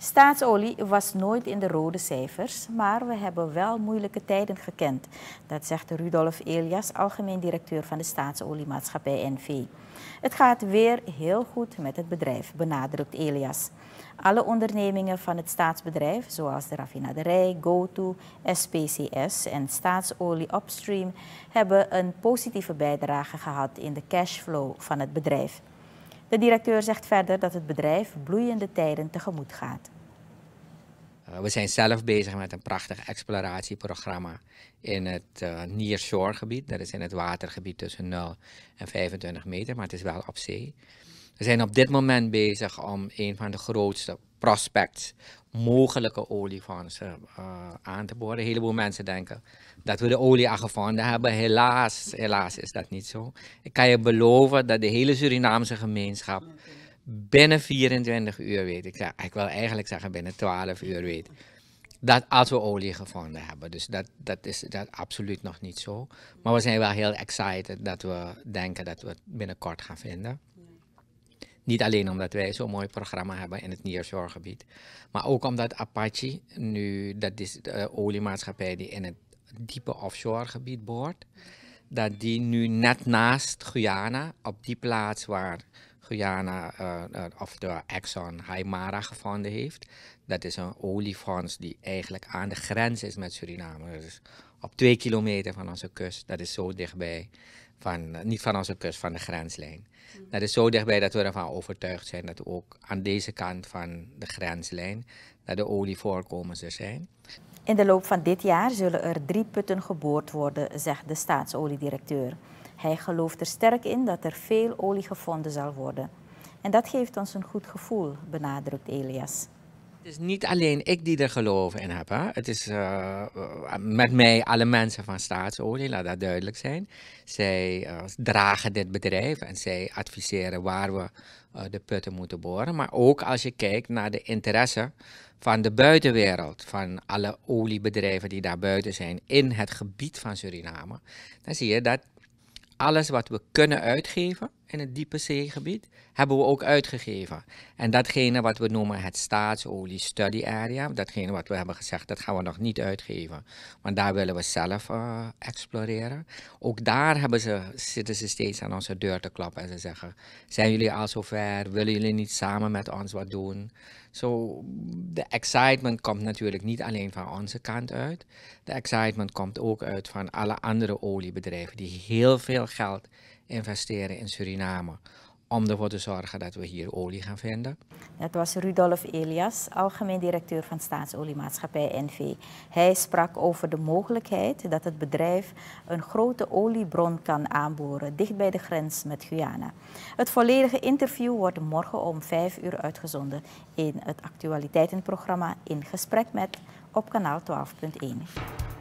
Staatsolie was nooit in de rode cijfers, maar we hebben wel moeilijke tijden gekend. Dat zegt Rudolf Elias, algemeen directeur van de staatsoliemaatschappij NV. Het gaat weer heel goed met het bedrijf, benadrukt Elias. Alle ondernemingen van het staatsbedrijf, zoals de raffinaderij, GoTo, SPCS en staatsolie Upstream, hebben een positieve bijdrage gehad in de cashflow van het bedrijf. De directeur zegt verder dat het bedrijf bloeiende tijden tegemoet gaat. Eh, we zijn zelf bezig met een prachtig exploratieprogramma in het uh, eh, Nearshore gebied. Dat is in het watergebied tussen 0 en 25 meter, maar het is wel op zee. We zijn op dit moment bezig om een van de grootste prospects, mogelijke oliekansen uh, eh, aan te boren. Een heleboel mensen denken dat we de olie al gevonden hebben. Helaas, helaas is dat niet zo. Ik kan je beloven dat de hele Surinaamse gemeenschap binnen 24 uur weet. Ik, zeg, ik wil eigenlijk zeggen binnen 12 uur weet. Dat als we olie gevonden hebben. Dus dat, dat is dat absoluut nog niet zo. Maar we zijn wel heel excited dat we denken dat we het binnenkort gaan vinden. Niet alleen omdat wij zo'n mooi programma hebben in het nearshore maar ook omdat Apache, nu, dat is de eh, oliemaatschappij die in het diepe offshore-gebied boort, dat die nu net naast Guyana, op die plaats waar Guyana uh, uh, of de Exxon Haimara gevonden heeft, dat is een oliefonds die eigenlijk aan de grens is met Suriname. Dus op twee kilometer van onze kust, dat is zo dichtbij van, eh, niet van onze kust, van de grenslijn. Mm. Dat is zo dichtbij dat we ervan overtuigd zijn dat ook aan deze kant van de grenslijn de olievoorkomens er zijn. In de loop van dit jaar zullen er drie putten geboord worden, zegt de staatsoliedirecteur. Hij gelooft er sterk in dat er veel olie gevonden zal worden. En dat geeft ons een goed gevoel, benadrukt Elias is niet alleen ik die er geloof in heb. Hè. Het is eh, eh, met mij alle mensen van Staatsolie, laat dat duidelijk zijn. Zij eh, dragen dit bedrijf en zij adviseren waar we de putten moeten boren. Maar ook als je kijkt naar de interesse van de buitenwereld, van alle oliebedrijven die daar buiten zijn in het gebied van Suriname, dan zie je dat alles wat we kunnen uitgeven, in het diepe zeegebied, hebben we ook uitgegeven. En datgene wat we noemen het staatsolie study area, datgene wat we hebben gezegd, dat gaan we nog niet uitgeven. Want daar willen we zelf eh, exploreren. Ook daar hebben ze, zitten ze steeds aan onze deur te klappen en ze zeggen, zijn jullie al zover? Willen jullie niet samen met ons wat doen? Zo, de excitement komt natuurlijk niet alleen van onze kant uit. De excitement komt ook uit van alle andere oliebedrijven die heel veel geld investeren in Suriname om ervoor te zorgen dat we hier olie gaan vinden? Dat was Rudolf Elias, algemeen directeur van Staatsoliemaatschappij NV. Hij sprak over de mogelijkheid dat het bedrijf een grote oliebron kan aanboren dicht bij de grens met Guyana. Het volledige interview wordt morgen om 5 uur uitgezonden in het actualiteitenprogramma In Gesprek met op kanaal 12.1.